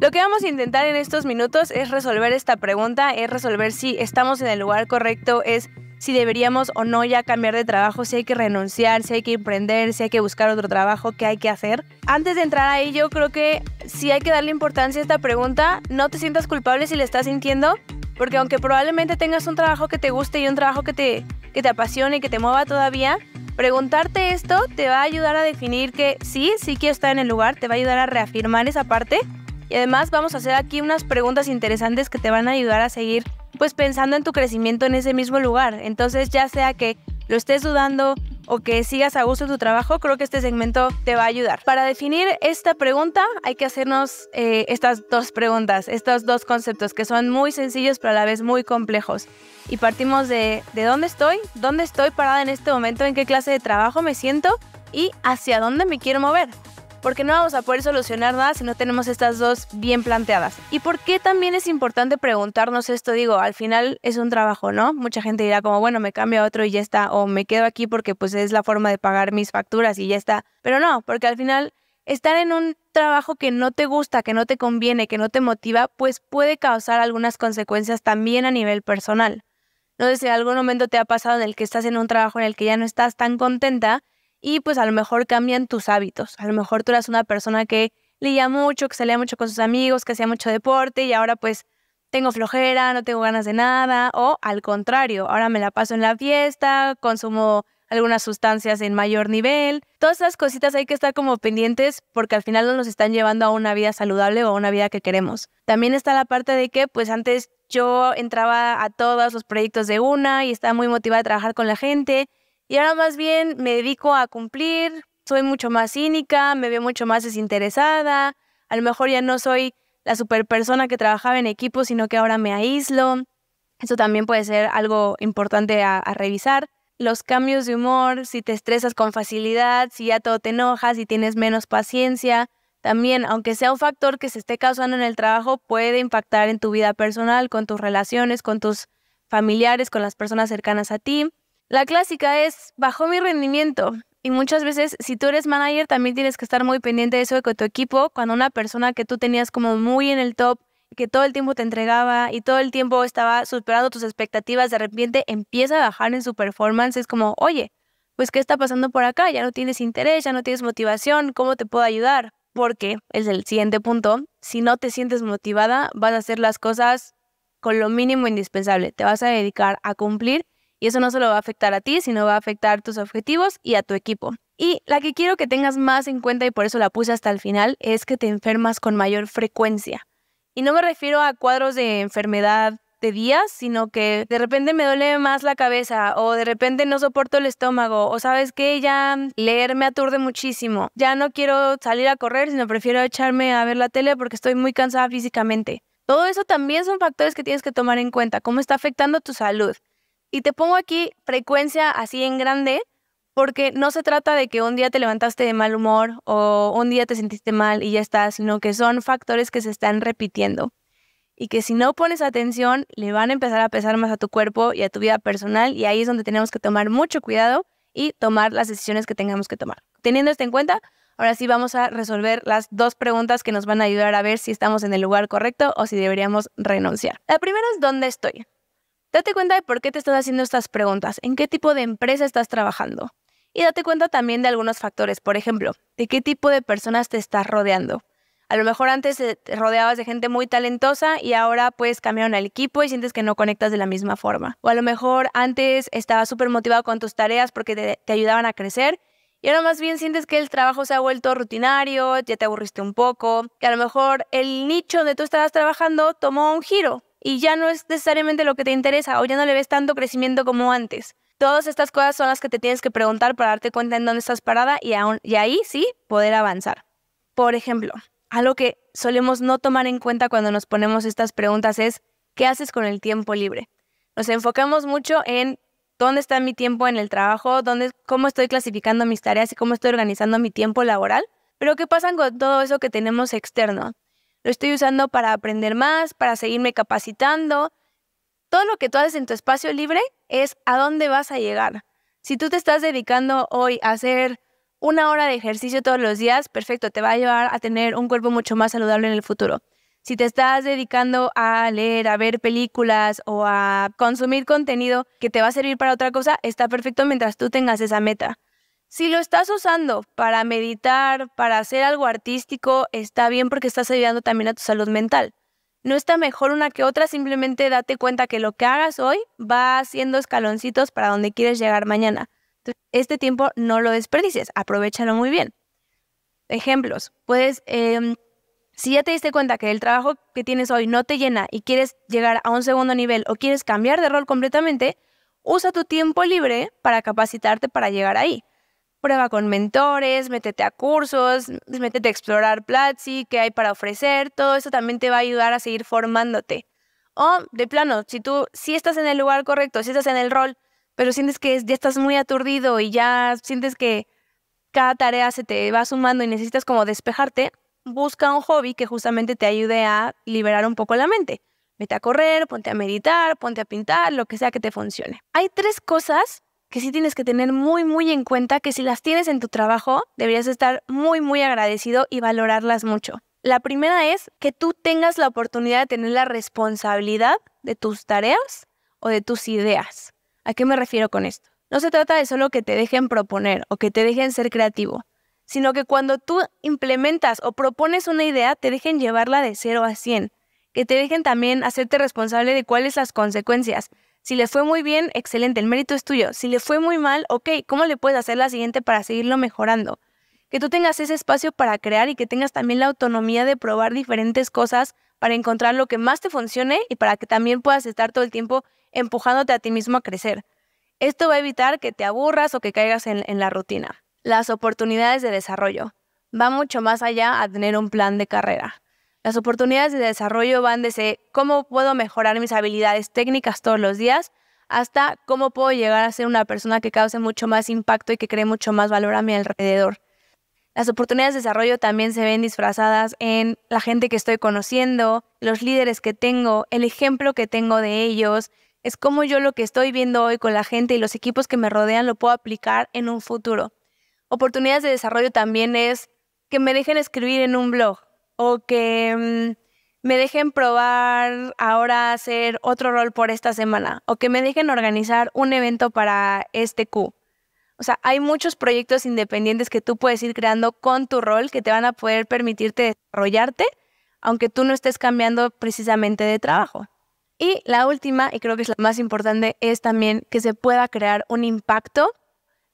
Lo que vamos a intentar en estos minutos es resolver esta pregunta, es resolver si estamos en el lugar correcto, es si deberíamos o no ya cambiar de trabajo, si hay que renunciar, si hay que emprender, si hay que buscar otro trabajo, qué hay que hacer. Antes de entrar ahí, yo creo que si hay que darle importancia a esta pregunta. No te sientas culpable si le estás sintiendo, porque aunque probablemente tengas un trabajo que te guste y un trabajo que te, que te apasione y que te mueva todavía, preguntarte esto te va a ayudar a definir que sí, sí que está en el lugar, te va a ayudar a reafirmar esa parte y además vamos a hacer aquí unas preguntas interesantes que te van a ayudar a seguir pues pensando en tu crecimiento en ese mismo lugar. Entonces ya sea que lo estés dudando o que sigas a gusto tu trabajo, creo que este segmento te va a ayudar. Para definir esta pregunta hay que hacernos eh, estas dos preguntas, estos dos conceptos que son muy sencillos pero a la vez muy complejos. Y partimos de, de dónde estoy, dónde estoy parada en este momento, en qué clase de trabajo me siento y hacia dónde me quiero mover porque no vamos a poder solucionar nada si no tenemos estas dos bien planteadas. ¿Y por qué también es importante preguntarnos esto? Digo, al final es un trabajo, ¿no? Mucha gente dirá como, bueno, me cambio a otro y ya está, o me quedo aquí porque pues es la forma de pagar mis facturas y ya está. Pero no, porque al final estar en un trabajo que no te gusta, que no te conviene, que no te motiva, pues puede causar algunas consecuencias también a nivel personal. No sé si en algún momento te ha pasado en el que estás en un trabajo en el que ya no estás tan contenta y pues a lo mejor cambian tus hábitos. A lo mejor tú eras una persona que leía mucho, que salía mucho con sus amigos, que hacía mucho deporte y ahora pues tengo flojera, no tengo ganas de nada o al contrario, ahora me la paso en la fiesta, consumo algunas sustancias en mayor nivel. Todas esas cositas hay que estar como pendientes porque al final no nos están llevando a una vida saludable o a una vida que queremos. También está la parte de que pues antes yo entraba a todos los proyectos de una y estaba muy motivada a trabajar con la gente y ahora más bien me dedico a cumplir, soy mucho más cínica, me veo mucho más desinteresada, a lo mejor ya no soy la super persona que trabajaba en equipo, sino que ahora me aíslo. Eso también puede ser algo importante a, revisar. Los cambios de humor, si te estresas con facilidad, si ya todo te enojas, si tienes menos paciencia, también, aunque sea un factor que se esté causando en el trabajo, puede impactar en tu vida personal, con tus relaciones, con tus familiares, con las personas cercanas a ti. La clásica es, bajó mi rendimiento. Y muchas veces, si tú eres manager, también tienes que estar muy pendiente de eso de tu equipo, cuando una persona que tú tenías como muy en el top, que todo el tiempo te entregaba y todo el tiempo estaba superando tus expectativas, de repente empieza a bajar en su performance, es como, oye, pues ¿qué está pasando por acá? Ya no tienes interés, ya no tienes motivación, ¿cómo te puedo ayudar? Porque es el siguiente punto, si no te sientes motivada, vas a hacer las cosas con lo mínimo indispensable, te vas a dedicar a cumplir y eso no solo va a afectar a ti, sino va a afectar tus objetivos y a tu equipo. Y la que quiero que tengas más en cuenta y por eso la puse hasta el final es que te enfermas con mayor frecuencia. Y no me refiero a cuadros de enfermedad de días, sino que de repente me duele más la cabeza o de repente no soporto el estómago o sabes que ya leer me aturde muchísimo. Ya no quiero salir a correr, sino prefiero echarme a ver la tele porque estoy muy cansada físicamente. Todo eso también son factores que tienes que tomar en cuenta, cómo está afectando tu salud. Y te pongo aquí frecuencia así en grande, porque no se trata de que un día te levantaste de mal humor o un día te sentiste mal y ya está, sino que son factores que se están repitiendo y que si no pones atención le van a empezar a pesar más a tu cuerpo y a tu vida personal y ahí es donde tenemos que tomar mucho cuidado y tomar las decisiones que tengamos que tomar. Teniendo esto en cuenta, ahora sí vamos a resolver las dos preguntas que nos van a ayudar a ver si estamos en el lugar correcto o si deberíamos renunciar. La primera es ¿dónde estoy? Date cuenta de por qué te estás haciendo estas preguntas, en qué tipo de empresa estás trabajando. Y date cuenta también de algunos factores, por ejemplo, de qué tipo de personas te estás rodeando. A lo mejor antes eh, te rodeabas de gente muy talentosa y ahora pues cambiaron al equipo y sientes que no conectas de la misma forma. O a lo mejor antes estabas súper motivado con tus tareas porque te, ayudaban a crecer y ahora más bien sientes que el trabajo se ha vuelto rutinario, ya te aburriste un poco, que a lo mejor el nicho donde tú estabas trabajando tomó un giro y ya no es necesariamente lo que te interesa o ya no le ves tanto crecimiento como antes. Todas estas cosas son las que te tienes que preguntar para darte cuenta en dónde estás parada y, y ahí sí poder avanzar. Por ejemplo, algo que solemos no tomar en cuenta cuando nos ponemos estas preguntas es, ¿qué haces con el tiempo libre? Nos enfocamos mucho en dónde está mi tiempo en el trabajo, cómo estoy clasificando mis tareas y cómo estoy organizando mi tiempo laboral. Pero ¿qué pasa con todo eso que tenemos externo? lo estoy usando para aprender más, para seguirme capacitando. Todo lo que tú haces en tu espacio libre es a dónde vas a llegar. Si tú te estás dedicando hoy a hacer una hora de ejercicio todos los días, perfecto, te va a llevar a tener un cuerpo mucho más saludable en el futuro. Si te estás dedicando a leer, a ver películas o a consumir contenido que te va a servir para otra cosa, está perfecto mientras tú tengas esa meta. Si lo estás usando para meditar, para hacer algo artístico, está bien porque estás ayudando también a tu salud mental. No está mejor una que otra, simplemente date cuenta que lo que hagas hoy va haciendo escaloncitos para donde quieres llegar mañana. Este tiempo no lo desperdicies, aprovechalo muy bien. Ejemplos, puedes, em, si ya te diste cuenta que el trabajo que tienes hoy no te llena y quieres llegar a un segundo nivel o quieres cambiar de rol completamente, usa tu tiempo libre para capacitarte para llegar ahí prueba con mentores, métete a cursos, métete a explorar Platzi, qué hay para ofrecer, todo eso también te va a ayudar a seguir formándote. O de plano, si tú si estás en el lugar correcto, si estás en el rol, pero sientes que ya estás muy aturdido y ya sientes que cada tarea se te va sumando y necesitas como despejarte, busca un hobby que justamente te ayude a liberar un poco la mente. Vete a correr, ponte a meditar, ponte a pintar, lo que sea que te funcione. Hay tres cosas que sí tienes que tener muy, muy en cuenta que si las tienes en tu trabajo, deberías estar muy, muy agradecido y valorarlas mucho. La primera es que tú tengas la oportunidad de tener la responsabilidad de tus tareas o de tus ideas. ¿A qué me refiero con esto? No se trata de solo que te dejen proponer o que te dejen ser creativo, sino que cuando tú implementas o propones una idea, te dejen llevarla de cero a 100, que te dejen también hacerte responsable de cuáles las consecuencias, si le fue muy bien, excelente, el mérito es tuyo. Si le fue muy mal, ok, ¿cómo le puedes hacer la siguiente para seguirlo mejorando? Que tú tengas ese espacio para crear y que tengas también la autonomía de probar diferentes cosas para encontrar lo que más te funcione y para que también puedas estar todo el tiempo empujándote a ti mismo a crecer. Esto va a evitar que te aburras o que caigas en, en la rutina. Las oportunidades de desarrollo. Va mucho más allá a tener un plan de carrera. Las oportunidades de desarrollo van desde cómo puedo mejorar mis habilidades técnicas todos los días hasta cómo puedo llegar a ser una persona que cause mucho más impacto y que cree mucho más valor a mi alrededor. Las oportunidades de desarrollo también se ven disfrazadas en la gente que estoy conociendo, los líderes que tengo, el ejemplo que tengo de ellos. Es como yo lo que estoy viendo hoy con la gente y los equipos que me rodean lo puedo aplicar en un futuro. Oportunidades de desarrollo también es que me dejen escribir en un blog, o que mm, me dejen probar ahora hacer otro rol por esta semana o que me dejen organizar un evento para este Q. O sea, hay muchos proyectos independientes que tú puedes ir creando con tu rol que te van a poder permitirte desarrollarte, aunque tú no estés cambiando precisamente de trabajo. Y la última, y creo que es la más importante, es también que se pueda crear un impacto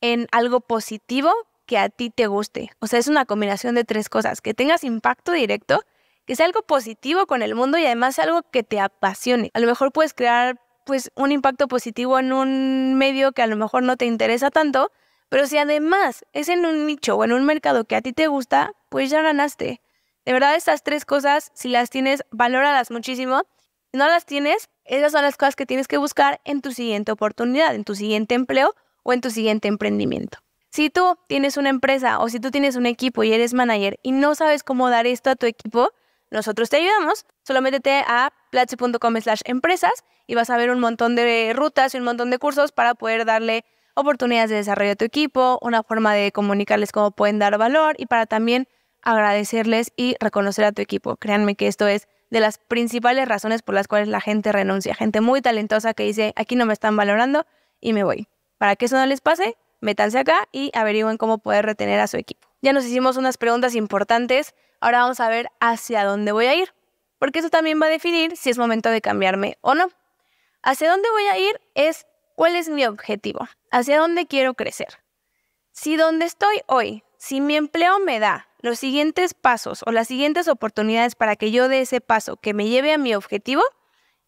en algo positivo que a ti te guste. O sea, es una combinación de tres cosas, que tengas impacto directo, que sea algo positivo con el mundo y además algo que te apasione. A lo mejor puedes crear pues un impacto positivo en un medio que a lo mejor no te interesa tanto, pero si además es en un nicho o en un mercado que a ti te gusta, pues ya ganaste. De verdad, estas tres cosas, si las tienes, valóralas muchísimo. Si no las tienes, esas son las cosas que tienes que buscar en tu siguiente oportunidad, en tu siguiente empleo o en tu siguiente emprendimiento. Si tú tienes una empresa o si tú tienes un equipo y eres manager y no sabes cómo dar esto a tu equipo, nosotros te ayudamos. Solamente métete a platzi.com slash empresas y vas a ver un montón de rutas y un montón de cursos para poder darle oportunidades de desarrollo a tu equipo, una forma de comunicarles cómo pueden dar valor y para también agradecerles y reconocer a tu equipo. Créanme que esto es de las principales razones por las cuales la gente renuncia. Gente muy talentosa que dice, aquí no me están valorando y me voy. Para que eso no les pase, métanse acá y averigüen cómo poder retener a su equipo. Ya nos hicimos unas preguntas importantes, ahora vamos a ver hacia dónde voy a ir, porque eso también va a definir si es momento de cambiarme o no. Hacia dónde voy a ir es cuál es mi objetivo, hacia dónde quiero crecer. Si donde estoy hoy, si mi empleo me da los siguientes pasos o las siguientes oportunidades para que yo dé ese paso que me lleve a mi objetivo,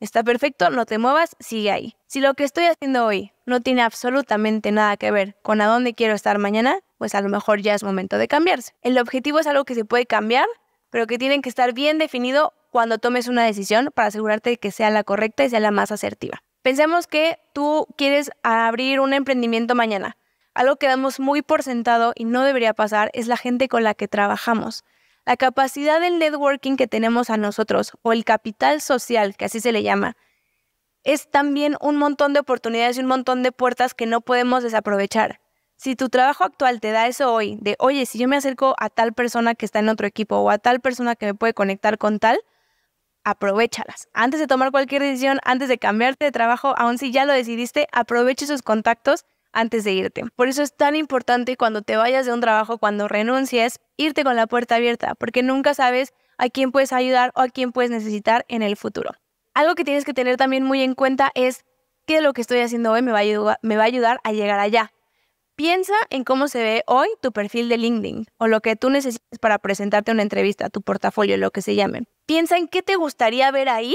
está perfecto, no te muevas, sigue ahí. Si lo que estoy haciendo hoy no tiene absolutamente nada que ver con a dónde quiero estar mañana, pues a lo mejor ya es momento de cambiarse. El objetivo es algo que se puede cambiar, pero que tiene que estar bien definido cuando tomes una decisión para asegurarte que sea la correcta y sea la más asertiva. Pensemos que tú quieres abrir un emprendimiento mañana. Algo que damos muy por sentado y no debería pasar es la gente con la que trabajamos. La capacidad del networking que tenemos a nosotros o el capital social, que así se le llama, es también un montón de oportunidades y un montón de puertas que no podemos desaprovechar. Si tu trabajo actual te da eso hoy, de oye, si yo me acerco a tal persona que está en otro equipo o a tal persona que me puede conectar con tal, aprovechalas. Antes de tomar cualquier decisión, antes de cambiarte de trabajo, aun si ya lo decidiste, aproveche esos contactos antes de irte. Por eso es tan importante cuando te vayas de un trabajo, cuando renuncies, irte con la puerta abierta, porque nunca sabes a quién puedes ayudar o a quién puedes necesitar en el futuro. Algo que tienes que tener también muy en cuenta es qué de lo que estoy haciendo hoy me va a, ayudar, a llegar allá. Piensa en cómo se ve hoy tu perfil de LinkedIn o lo que tú necesites para presentarte a una entrevista, tu portafolio, lo que se llame. Piensa en qué te gustaría ver ahí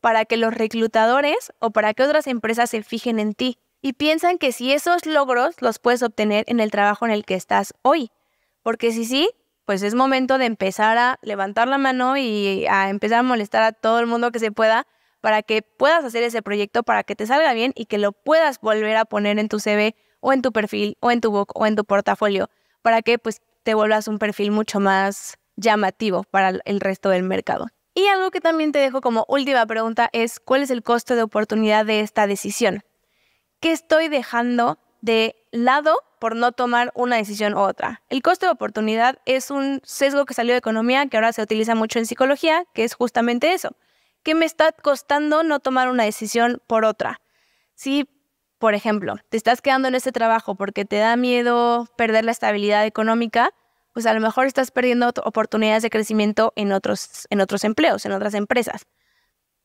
para que los reclutadores o para que otras empresas se fijen en ti. Y piensan que si esos logros los puedes obtener en el trabajo en el que estás hoy. Porque si sí, pues es momento de empezar a levantar la mano y a empezar a molestar a todo el mundo que se pueda para que puedas hacer ese proyecto, para que te salga bien y que lo puedas volver a poner en tu CV o en tu perfil o en tu book o en tu portafolio, para que pues te vuelvas un perfil mucho más llamativo para el resto del mercado. Y algo que también te dejo como última pregunta es, ¿cuál es el costo de oportunidad de esta decisión? ¿Qué estoy dejando de lado por no tomar una decisión u otra. El costo de oportunidad es un sesgo que salió de economía, que ahora se utiliza mucho en psicología, que es justamente eso. ¿Qué me está costando no tomar una decisión por otra? Si, por ejemplo, te estás quedando en este trabajo porque te da miedo perder la estabilidad económica, pues a lo mejor estás perdiendo oportunidades de crecimiento en otros, en otros empleos, en otras empresas.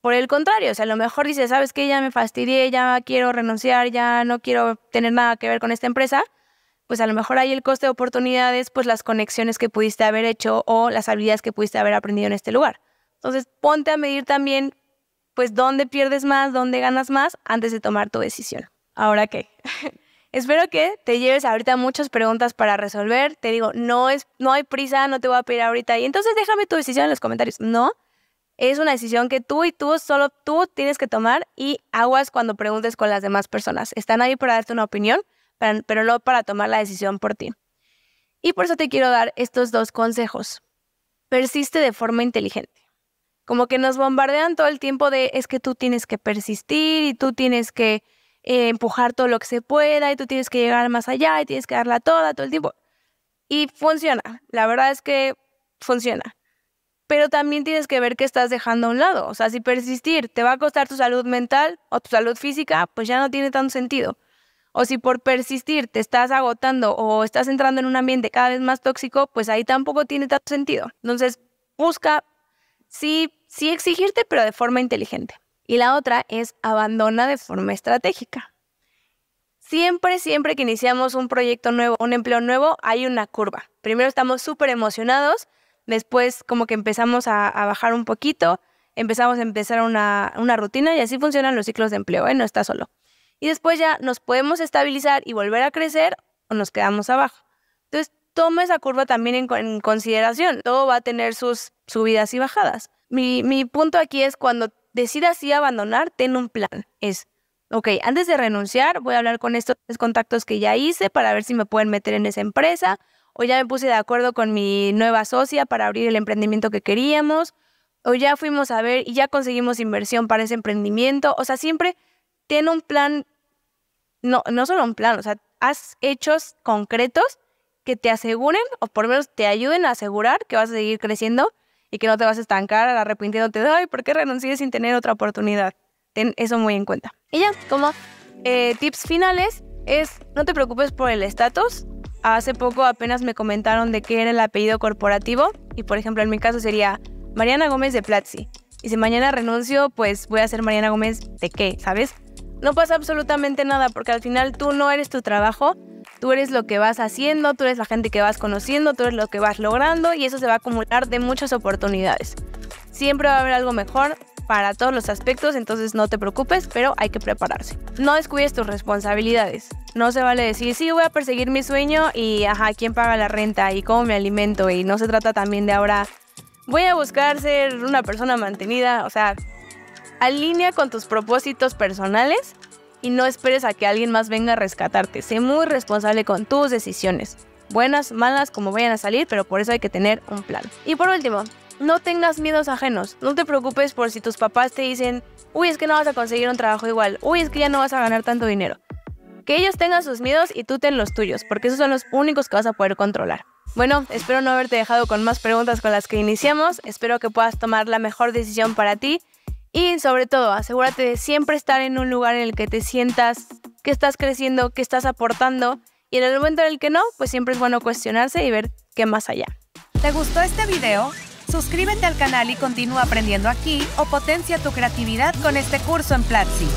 Por el contrario, o sea, a lo mejor dices, ¿sabes qué? Ya me fastidié, ya quiero renunciar, ya no quiero tener nada que ver con esta empresa. Pues a lo mejor ahí el coste de oportunidades, pues las conexiones que pudiste haber hecho o las habilidades que pudiste haber aprendido en este lugar. Entonces, ponte a medir también, pues, dónde pierdes más, dónde ganas más antes de tomar tu decisión. Ahora qué. Espero que te lleves ahorita muchas preguntas para resolver. Te digo, no, es, no hay prisa, no te voy a pedir ahorita. Y entonces déjame tu decisión en los comentarios. No, es una decisión que tú y tú, solo tú tienes que tomar y aguas cuando preguntes con las demás personas. Están ahí para darte una opinión, pero no para tomar la decisión por ti. Y por eso te quiero dar estos dos consejos. Persiste de forma inteligente. Como que nos bombardean todo el tiempo de es que tú tienes que persistir y tú tienes que eh, empujar todo lo que se pueda y tú tienes que llegar más allá y tienes que darla toda todo el tiempo. Y funciona. La verdad es que funciona pero también tienes que ver qué estás dejando a un lado. O sea, si persistir te va a costar tu salud mental o tu salud física, pues ya no tiene tanto sentido. O si por persistir te estás agotando o estás entrando en un ambiente cada vez más tóxico, pues ahí tampoco tiene tanto sentido. Entonces, busca sí, sí exigirte, pero de forma inteligente. Y la otra es abandona de forma estratégica. Siempre, siempre que iniciamos un proyecto nuevo, un empleo nuevo, hay una curva. Primero estamos súper emocionados, Después como que empezamos a, bajar un poquito, empezamos a empezar una, rutina y así funcionan los ciclos de empleo, ¿eh? no está solo. Y después ya nos podemos estabilizar y volver a crecer o nos quedamos abajo. Entonces, toma esa curva también en, consideración. Todo va a tener sus subidas y bajadas. Mi, mi punto aquí es cuando decidas si abandonar, ten un plan. Es, ok, antes de renunciar, voy a hablar con estos contactos que ya hice para ver si me pueden meter en esa empresa o ya me puse de acuerdo con mi nueva socia para abrir el emprendimiento que queríamos, o ya fuimos a ver y ya conseguimos inversión para ese emprendimiento. O sea, siempre ten un plan, no, no solo un plan, o sea, haz hechos concretos que te aseguren o por lo menos te ayuden a asegurar que vas a seguir creciendo y que no te vas a estancar arrepintiéndote de, ay, ¿por qué renuncié sin tener otra oportunidad? Ten eso muy en cuenta. Y ya, como eh, tips finales, es no te preocupes por el estatus, Hace poco apenas me comentaron de qué era el apellido corporativo y por ejemplo en mi caso sería Mariana Gómez de Platzi. Y si mañana renuncio, pues voy a ser Mariana Gómez de qué, ¿sabes? No pasa absolutamente nada porque al final tú no eres tu trabajo, tú eres lo que vas haciendo, tú eres la gente que vas conociendo, tú eres lo que vas logrando y eso se va a acumular de muchas oportunidades. Siempre va a haber algo mejor, para todos los aspectos, entonces no te preocupes, pero hay que prepararse. No descuides tus responsabilidades. No se vale decir, sí, voy a perseguir mi sueño y, ajá, ¿quién paga la renta y cómo me alimento? Y no se trata también de ahora, voy a buscar ser una persona mantenida, o sea, alinea con tus propósitos personales y no esperes a que alguien más venga a rescatarte. Sé muy responsable con tus decisiones. Buenas, malas, como vayan a salir, pero por eso hay que tener un plan. Y por último, no tengas miedos ajenos. No te preocupes por si tus papás te dicen, uy, es que no vas a conseguir un trabajo igual, uy, es que ya no vas a ganar tanto dinero. Que ellos tengan sus miedos y tú ten los tuyos, porque esos son los únicos que vas a poder controlar. Bueno, espero no haberte dejado con más preguntas con las que iniciamos. Espero que puedas tomar la mejor decisión para ti. Y sobre todo, asegúrate de siempre estar en un lugar en el que te sientas que estás creciendo, que estás aportando. Y en el momento en el que no, pues siempre es bueno cuestionarse y ver qué más allá. ¿Te gustó este video? Suscríbete al canal y continúa aprendiendo aquí o potencia tu creatividad con este curso en Platzi.